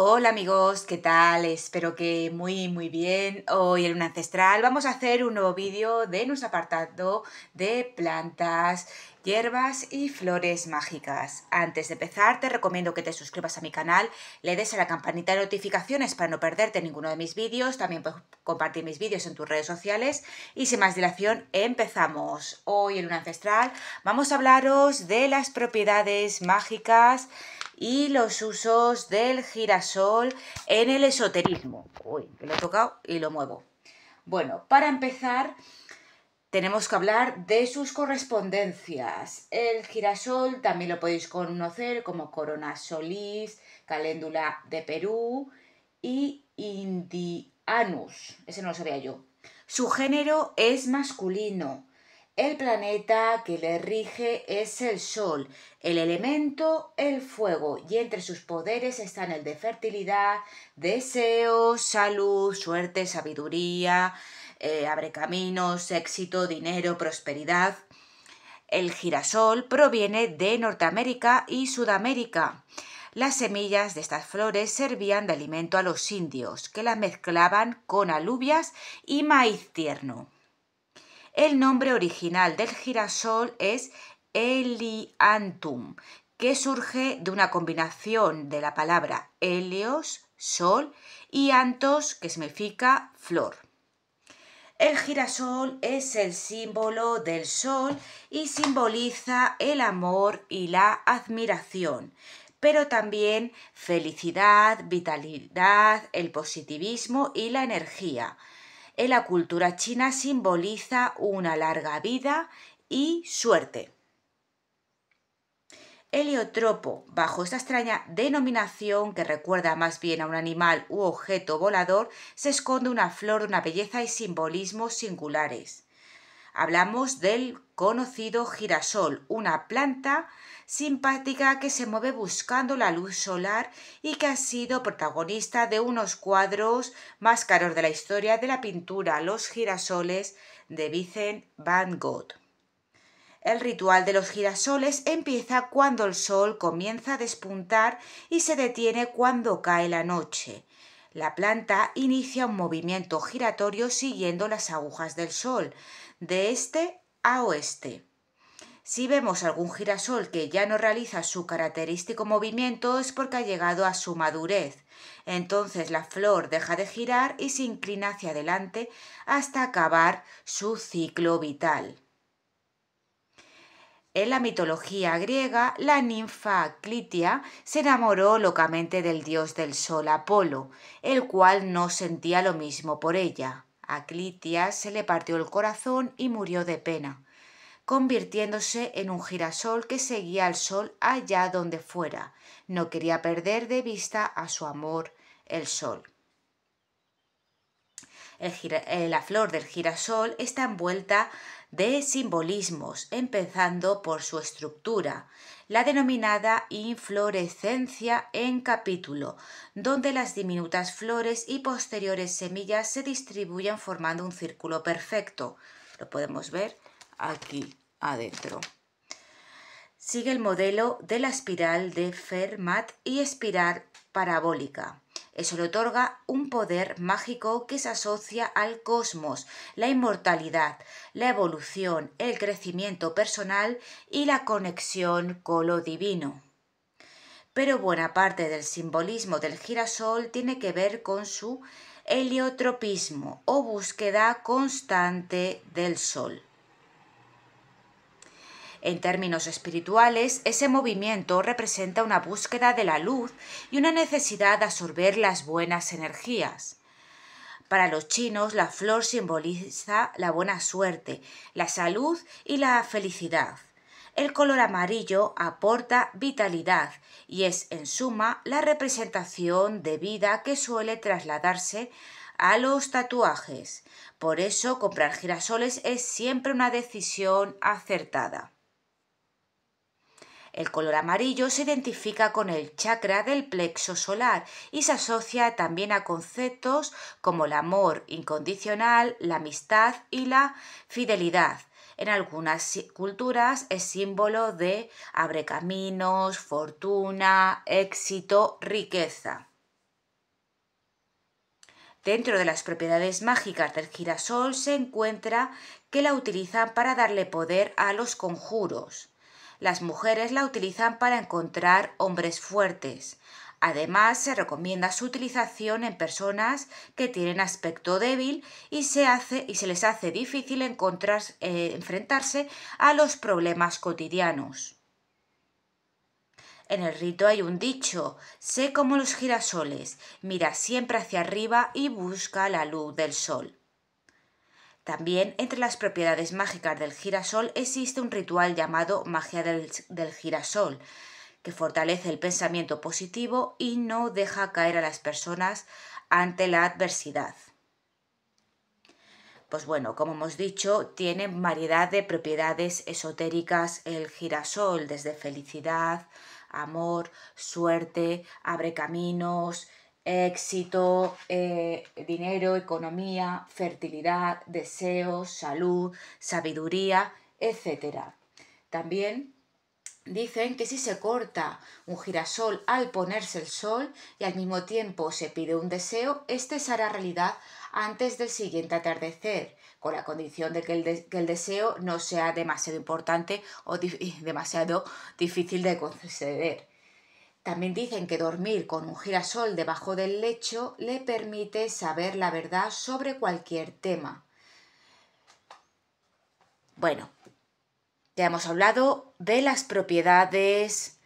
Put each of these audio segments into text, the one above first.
Hola amigos, ¿qué tal? Espero que muy muy bien. Hoy en un ancestral vamos a hacer un nuevo vídeo de nuestro apartado de plantas hierbas y flores mágicas. Antes de empezar, te recomiendo que te suscribas a mi canal, le des a la campanita de notificaciones para no perderte ninguno de mis vídeos, también puedes compartir mis vídeos en tus redes sociales y sin más dilación, empezamos. Hoy en Luna Ancestral vamos a hablaros de las propiedades mágicas y los usos del girasol en el esoterismo. Uy, lo he tocado y lo muevo. Bueno, para empezar, tenemos que hablar de sus correspondencias. El girasol también lo podéis conocer como corona solís caléndula de Perú y indianus. Ese no lo sabía yo. Su género es masculino. El planeta que le rige es el Sol, el elemento el fuego, y entre sus poderes están el de fertilidad, deseo, salud, suerte, sabiduría, eh, abre caminos, éxito, dinero, prosperidad. El girasol proviene de Norteamérica y Sudamérica. Las semillas de estas flores servían de alimento a los indios, que las mezclaban con alubias y maíz tierno. El nombre original del girasol es Heliantum, que surge de una combinación de la palabra helios, sol, y antos, que significa flor. El girasol es el símbolo del sol y simboliza el amor y la admiración, pero también felicidad, vitalidad, el positivismo y la energía. En la cultura china simboliza una larga vida y suerte heliotropo, bajo esta extraña denominación que recuerda más bien a un animal u objeto volador, se esconde una flor una belleza y simbolismos singulares. Hablamos del conocido girasol, una planta simpática que se mueve buscando la luz solar y que ha sido protagonista de unos cuadros más caros de la historia de la pintura Los girasoles de Vincent van Gogh. El ritual de los girasoles empieza cuando el sol comienza a despuntar y se detiene cuando cae la noche. La planta inicia un movimiento giratorio siguiendo las agujas del sol, de este a oeste. Si vemos algún girasol que ya no realiza su característico movimiento es porque ha llegado a su madurez. Entonces la flor deja de girar y se inclina hacia adelante hasta acabar su ciclo vital. En la mitología griega, la ninfa Clitia se enamoró locamente del dios del sol Apolo, el cual no sentía lo mismo por ella. A Clitia se le partió el corazón y murió de pena, convirtiéndose en un girasol que seguía al sol allá donde fuera. No quería perder de vista a su amor, el sol. Eh, la flor del girasol está envuelta de simbolismos, empezando por su estructura, la denominada inflorescencia en capítulo, donde las diminutas flores y posteriores semillas se distribuyen formando un círculo perfecto. Lo podemos ver aquí adentro. Sigue el modelo de la espiral de Fermat y espiral parabólica. Eso le otorga un poder mágico que se asocia al cosmos, la inmortalidad, la evolución, el crecimiento personal y la conexión con lo divino. Pero buena parte del simbolismo del girasol tiene que ver con su heliotropismo o búsqueda constante del sol. En términos espirituales, ese movimiento representa una búsqueda de la luz y una necesidad de absorber las buenas energías. Para los chinos, la flor simboliza la buena suerte, la salud y la felicidad. El color amarillo aporta vitalidad y es, en suma, la representación de vida que suele trasladarse a los tatuajes. Por eso, comprar girasoles es siempre una decisión acertada. El color amarillo se identifica con el chakra del plexo solar y se asocia también a conceptos como el amor incondicional, la amistad y la fidelidad. En algunas culturas es símbolo de abre caminos, fortuna, éxito, riqueza. Dentro de las propiedades mágicas del girasol se encuentra que la utilizan para darle poder a los conjuros. Las mujeres la utilizan para encontrar hombres fuertes. Además, se recomienda su utilización en personas que tienen aspecto débil y se, hace, y se les hace difícil encontrar, eh, enfrentarse a los problemas cotidianos. En el rito hay un dicho, sé como los girasoles, mira siempre hacia arriba y busca la luz del sol. También entre las propiedades mágicas del girasol existe un ritual llamado magia del, girasol, que fortalece el pensamiento positivo y no deja caer a las personas ante la adversidad. Pues bueno, como hemos dicho, tiene variedad de propiedades esotéricas el girasol, desde felicidad, amor, suerte, abre caminos, éxito, eh, dinero, economía, fertilidad, deseos, salud, sabiduría, etc. También dicen que si se corta un girasol al ponerse el sol y al mismo tiempo se pide un deseo, este se hará realidad antes del siguiente atardecer, con la condición de que el, deseo no sea demasiado importante o demasiado difícil de conceder. También dicen que dormir con un girasol debajo del lecho le permite saber la verdad sobre cualquier tema. Bueno, ya hemos hablado de las propiedades,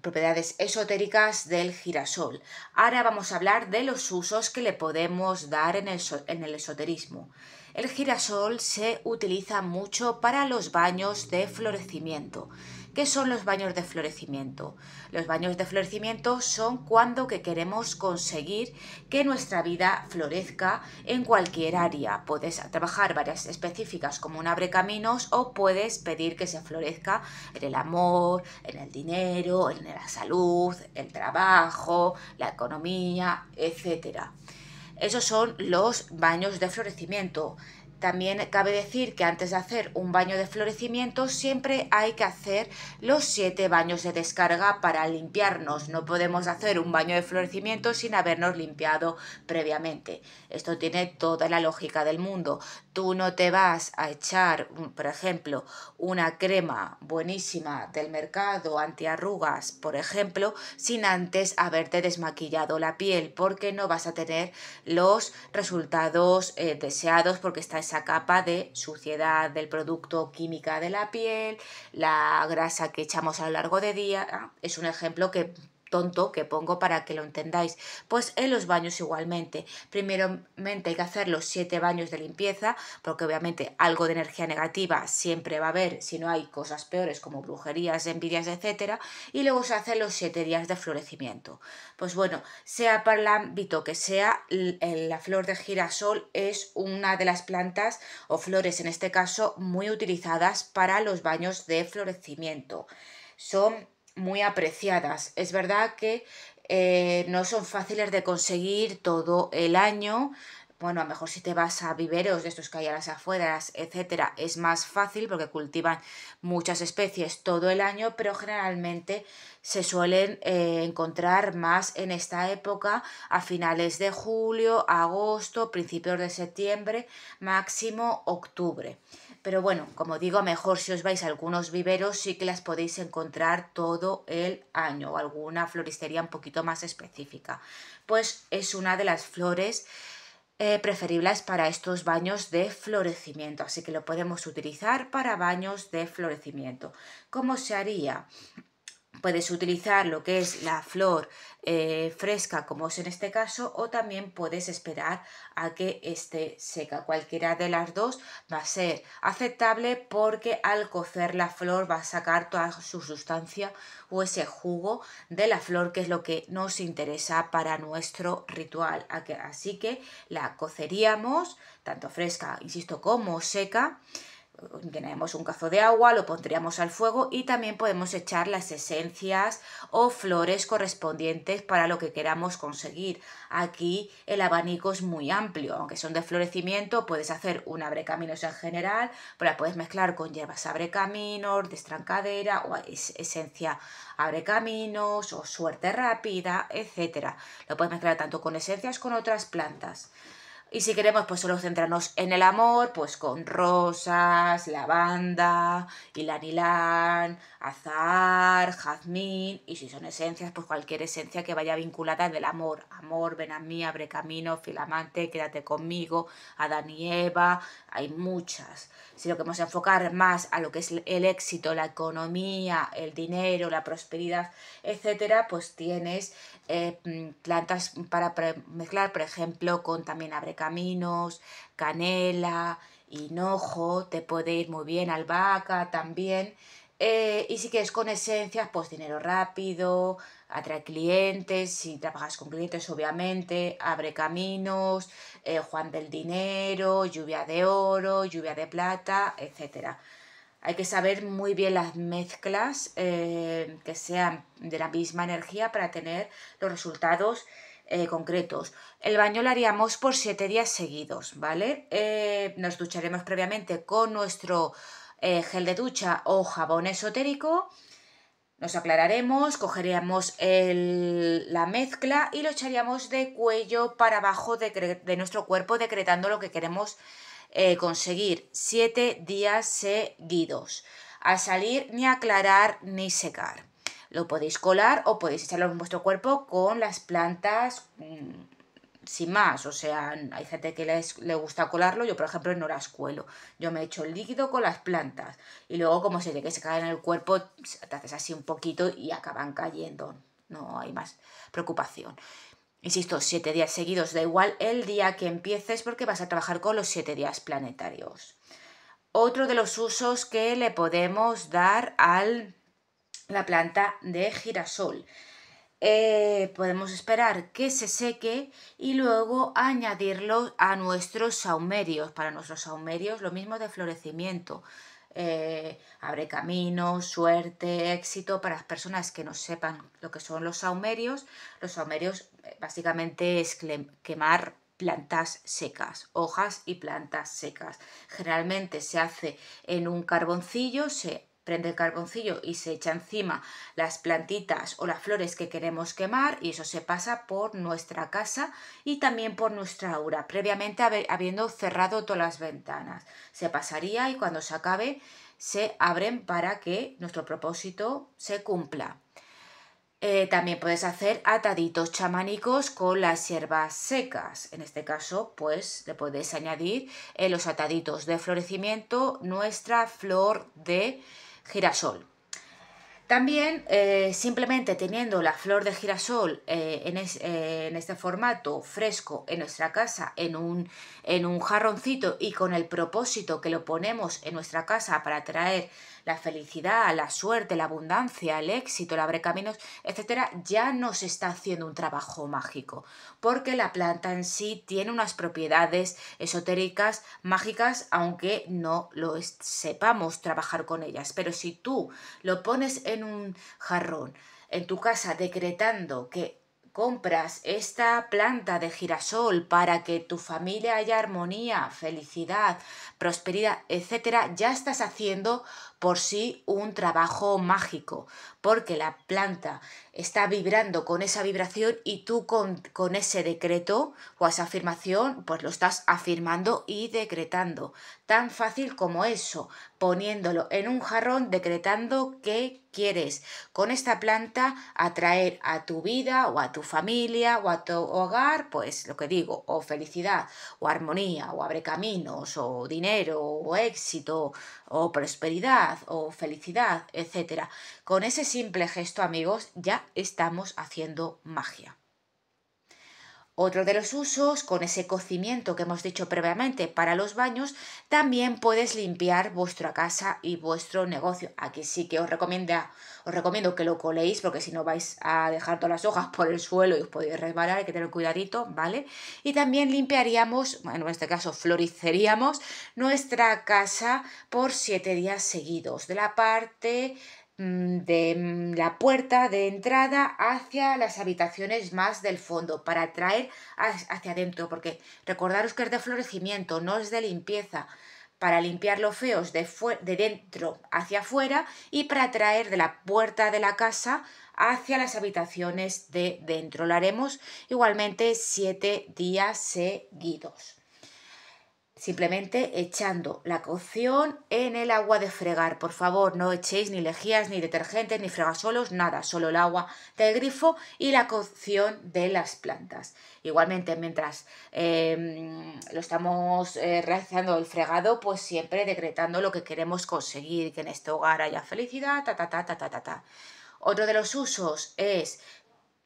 propiedades esotéricas del girasol. Ahora vamos a hablar de los usos que le podemos dar en el esoterismo. El girasol se utiliza mucho para los baños de florecimiento. ¿Qué son los baños de florecimiento? Los baños de florecimiento son cuando que queremos conseguir que nuestra vida florezca en cualquier área. Puedes trabajar varias específicas como un abre caminos o puedes pedir que se florezca en el amor, en el dinero, en la salud, el trabajo, la economía, etcétera. Esos son los baños de florecimiento. También cabe decir que antes de hacer un baño de florecimiento siempre hay que hacer los siete baños de descarga para limpiarnos. No podemos hacer un baño de florecimiento sin habernos limpiado previamente. Esto tiene toda la lógica del mundo. Tú no te vas a echar, por ejemplo, una crema buenísima del mercado antiarrugas, por ejemplo, sin antes haberte desmaquillado la piel, porque no vas a tener los resultados eh, deseados, porque está esa capa de suciedad del producto química de la piel, la grasa que echamos a lo largo de día. es un ejemplo que tonto que pongo para que lo entendáis. Pues en los baños igualmente. Primeramente hay que hacer los siete baños de limpieza, porque obviamente algo de energía negativa siempre va a haber si no hay cosas peores como brujerías, envidias, etcétera, Y luego se hacen los siete días de florecimiento. Pues bueno, sea para el ámbito que sea, la flor de girasol es una de las plantas o flores en este caso muy utilizadas para los baños de florecimiento. Son muy apreciadas. Es verdad que eh, no son fáciles de conseguir todo el año. Bueno, a lo mejor si te vas a viveros de estos que hay a las afueras, etcétera, es más fácil porque cultivan muchas especies todo el año, pero generalmente se suelen eh, encontrar más en esta época, a finales de julio, agosto, principios de septiembre, máximo octubre. Pero bueno, como digo, mejor si os vais a algunos viveros sí que las podéis encontrar todo el año o alguna floristería un poquito más específica. Pues es una de las flores eh, preferibles para estos baños de florecimiento, así que lo podemos utilizar para baños de florecimiento. ¿Cómo se haría? Puedes utilizar lo que es la flor eh, fresca, como es en este caso, o también puedes esperar a que esté seca. Cualquiera de las dos va a ser aceptable porque al cocer la flor va a sacar toda su sustancia o ese jugo de la flor, que es lo que nos interesa para nuestro ritual. Así que la coceríamos, tanto fresca, insisto, como seca tenemos un cazo de agua, lo pondríamos al fuego y también podemos echar las esencias o flores correspondientes para lo que queramos conseguir. Aquí el abanico es muy amplio, aunque son de florecimiento, puedes hacer un abrecaminos en general, pero la puedes mezclar con hierbas abrecaminos, destrancadera o esencia esencia caminos o suerte rápida, etcétera. Lo puedes mezclar tanto con esencias con otras plantas. Y si queremos, pues solo centrarnos en el amor, pues con rosas, lavanda, ilanilán, azahar, jazmín. Y si son esencias, pues cualquier esencia que vaya vinculada del amor. Amor, ven a mí, abre camino, filamante, quédate conmigo, Adán y Eva. Hay muchas. Si lo a enfocar más a lo que es el éxito, la economía, el dinero, la prosperidad, etcétera, pues tienes Em, plantas para mezclar, por ejemplo, con también abre caminos canela, hinojo, te puede ir muy bien, albahaca también. Eh, y si quieres con esencias, pues dinero rápido, atrae clientes, si trabajas con clientes, obviamente, abre caminos, eh, Juan del Dinero, lluvia de oro, lluvia de plata, etcétera. Hay que saber muy bien las mezclas eh, que sean de la misma energía para tener los resultados eh, concretos. El baño lo haríamos por siete días seguidos, ¿vale? Eh, nos ducharemos previamente con nuestro gel de ducha o jabón esotérico. Nos aclararemos, cogeríamos la mezcla y lo echaríamos de cuello para abajo de, nuestro cuerpo decretando lo que queremos eh, conseguir siete días seguidos. Al salir ni aclarar ni secar. Lo podéis colar o podéis echarlo en vuestro cuerpo con las plantas mm, sin más. O sea, hay gente que le gusta colarlo, yo por ejemplo no las cuelo. Yo me echo el líquido con las plantas y luego como se tiene que caen en el cuerpo, te haces así un poquito y acaban cayendo. No hay más preocupación. Insisto, siete días seguidos, da igual el día que empieces porque vas a trabajar con los siete días planetarios. Otro de los usos que le podemos dar a la planta de girasol. Eh, podemos esperar que se seque y luego añadirlo a nuestros saumerios. Para nuestros saumerios lo mismo de florecimiento. Eh, abre camino, suerte, éxito para las personas que no sepan lo que son los saumerios. Los saumerios eh, básicamente es quemar plantas secas, hojas y plantas secas. Generalmente se hace en un carboncillo, se prende el carboncillo y se echa encima las plantitas o las flores que queremos quemar y eso se pasa por nuestra casa y también por nuestra aura, previamente habiendo cerrado todas las ventanas. Se pasaría y cuando se acabe se abren para que nuestro propósito se cumpla. Eh, también puedes hacer ataditos chamánicos con las hierbas secas. En este caso, pues le puedes añadir en eh, los ataditos de florecimiento nuestra flor de girasol. También eh, simplemente teniendo la flor de girasol eh, en, eh, en, este formato fresco en nuestra casa, en un, en un jarroncito y con el propósito que lo ponemos en nuestra casa para traer la felicidad, la suerte, la abundancia, el éxito, el caminos, etcétera, ya no se está haciendo un trabajo mágico, porque la planta en sí tiene unas propiedades esotéricas mágicas, aunque no lo sepamos trabajar con ellas. Pero si tú lo pones en un jarrón, en tu casa, decretando que compras esta planta de girasol para que tu familia haya armonía, felicidad, prosperidad, etcétera, ya estás haciendo por sí un trabajo mágico, porque la planta está vibrando con esa vibración y tú con, ese decreto o esa afirmación, pues lo estás afirmando y decretando. Tan fácil como eso, poniéndolo en un jarrón, decretando que quieres con esta planta atraer a tu vida o a tu familia o a tu hogar, pues lo que digo, o felicidad, o armonía, o abre caminos, o dinero, o éxito, o prosperidad o felicidad, etc. Con ese simple gesto, amigos, ya estamos haciendo magia. Otro de los usos, con ese cocimiento que hemos dicho previamente para los baños, también puedes limpiar vuestra casa y vuestro negocio. Aquí sí que os, recomienda, os recomiendo que lo coléis porque si no vais a dejar todas las hojas por el suelo y os podéis resbalar, hay que tener cuidadito, ¿vale? Y también limpiaríamos, bueno, en este caso floriceríamos nuestra casa por siete días seguidos, de la parte Mm, de mm, la puerta de entrada hacia las habitaciones más del fondo para traer hacia adentro, porque recordaros que es de florecimiento, no es de limpieza, para limpiar los feos de, dentro hacia afuera y para traer de la puerta de la casa hacia las habitaciones de dentro. Lo haremos igualmente siete días seguidos simplemente echando la cocción en el agua de fregar. Por favor, no echéis ni lejías, ni detergentes, ni fregasolos, nada, solo el agua del grifo y la cocción de las plantas. Igualmente, mientras em, lo estamos eh, realizando el fregado, pues siempre decretando lo que queremos conseguir, que en este hogar haya felicidad, ta, ta, ta, ta, ta, ta. ta. Otro de los usos es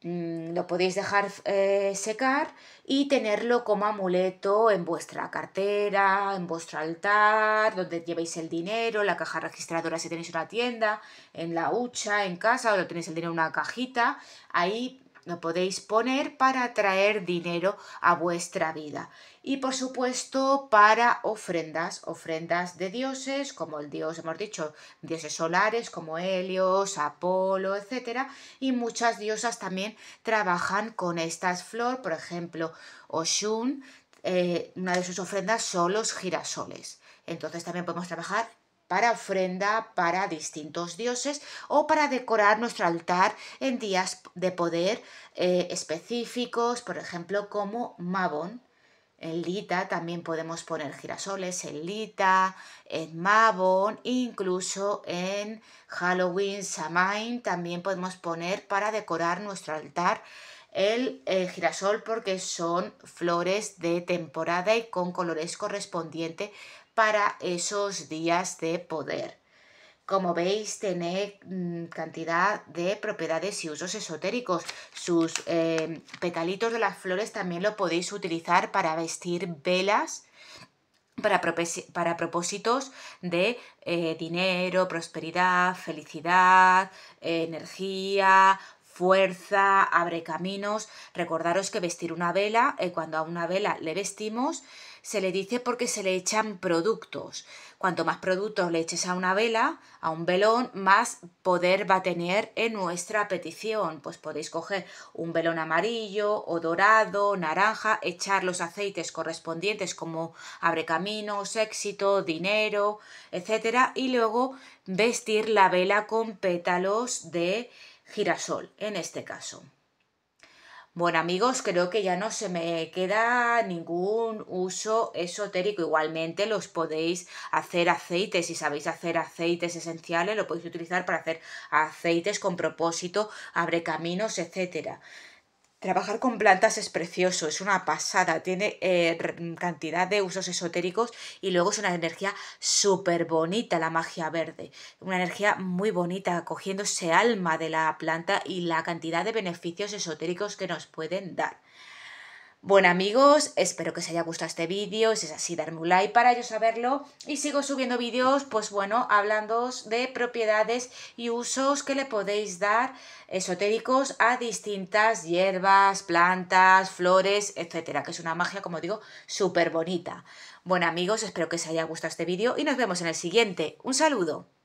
Mm, lo podéis dejar eh, secar y tenerlo como amuleto en vuestra cartera, en vuestro altar, donde llevéis el dinero, la caja registradora si tenéis una tienda, en la hucha, en casa, o tenéis el dinero en una cajita, ahí lo podéis poner para traer dinero a vuestra vida. Y por supuesto para ofrendas, ofrendas de dioses, como el dios, hemos dicho, dioses solares como Helios, Apolo, etc. Y muchas diosas también trabajan con estas flor, por ejemplo, Oshun, eh, una de sus ofrendas son los girasoles. Entonces también podemos trabajar para ofrenda para distintos dioses o para decorar nuestro altar en días de poder eh, específicos, por ejemplo, como Mabon. En Lita también podemos poner girasoles, en Lita, en Mabon, incluso en Halloween, Samain, también podemos poner para decorar nuestro altar el eh, girasol porque son flores de temporada y con colores correspondientes para esos días de poder. Como veis, tiene mm, cantidad de propiedades y usos esotéricos. Sus em, petalitos de las flores también lo podéis utilizar para vestir velas, para, para propósitos de eh, dinero, prosperidad, felicidad, energía, fuerza, abre caminos. Recordaros que vestir una vela, eh, cuando a una vela le vestimos, se le dice porque se le echan productos. Cuanto más productos le eches a una vela, a un velón, más poder va a tener en nuestra petición. Pues podéis coger un velón amarillo o dorado, naranja, echar los aceites correspondientes como abre caminos, éxito, dinero, etcétera, y luego vestir la vela con pétalos de girasol, en este caso. Bueno amigos, creo que ya no se me queda ningún uso esotérico. Igualmente los podéis hacer aceites, si sabéis hacer aceites esenciales, lo podéis utilizar para hacer aceites con propósito, abre caminos, etcétera. Trabajar con plantas es precioso, es una pasada, tiene eh, cantidad de usos esotéricos y luego es una energía súper bonita la magia verde, una energía muy bonita, cogiendo ese alma de la planta y la cantidad de beneficios esotéricos que nos pueden dar. Bueno amigos, espero que os haya gustado este vídeo, si es así darme un like para yo saberlo y sigo subiendo vídeos, pues bueno, hablando de propiedades y usos que le podéis dar esotéricos a distintas hierbas, plantas, flores, etcétera, que es una magia, como digo, súper bonita. Bueno amigos, espero que os haya gustado este vídeo y nos vemos en el siguiente. Un saludo.